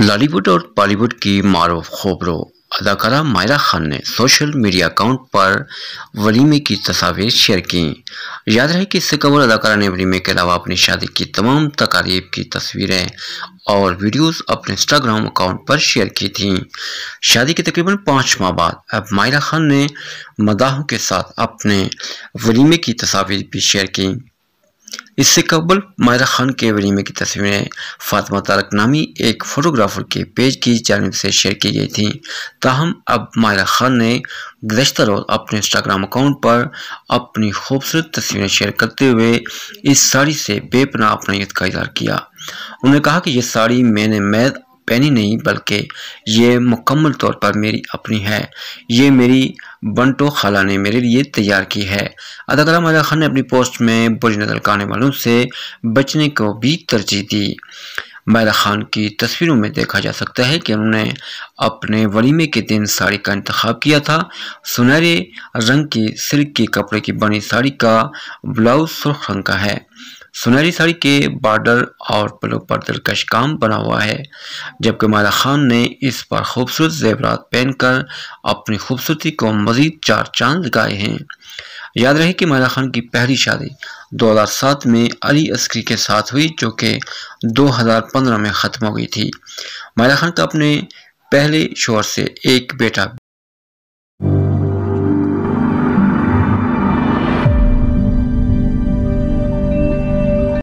लॉलीवुड और बॉलीवुड की मारूफ खबरों अदाकारा मायरा खान ने सोशल मीडिया अकाउंट पर वलीमे की तस्वीर शेयर की याद रहे कि इससे कबल अदाकारा ने वलीमे के अलावा अपनी शादी की तमाम तकारीब की तस्वीरें और वीडियोस अपने इंस्टाग्राम अकाउंट पर शेयर की थी शादी के तकरीबन पाँच माह बाद अब मायरा खान ने मदाहों के साथ अपने वलीमे की तस्वीर भी शेयर की इससे कबल मायरा खान के वलीमे की तस्वीरें फातमा तारक नामी एक फ़ोटोग्राफ़र के पेज की जानब से शेयर की गई थी ताहम अब मायरा खान ने गुजशत रोज़ अपने इंस्टाग्राम अकाउंट पर अपनी खूबसूरत तस्वीरें शेयर करते हुए इस साड़ी से बेपना अपना यद का इजहार किया उन्होंने कहा कि यह साड़ी मैंने मैद पहनी नहीं बल्कि ये मुकम्मल तौर पर मेरी अपनी है ये मेरी बंटो खाला ने मेरे लिए तैयार की है अदाकारा मजा खान ने अपनी पोस्ट में बुरी नजर आने वालों से बचने को भी तरजीह दी मैरा खान की तस्वीरों में देखा जा सकता है कि उन्होंने अपने वलीमे के दिन साड़ी का इंतखब किया था सुनहरे रंग की सिल्क के कपड़े की बनी साड़ी का ब्लाउज सुर्ख रंग का है सुनहरी साड़ी के बॉर्डर और पलों पर दिलकश काम बना हुआ है जबकि माला खान ने इस पर खूबसूरत जेवरात पहनकर अपनी खूबसूरती को मजीद चार चांद लगाए हैं याद रहे कि महिला खान की पहली शादी 2007 में अली अस्करी के साथ हुई जो कि 2015 में ख़त्म हो गई थी महिला खान का तो अपने पहले शोर से एक बेटा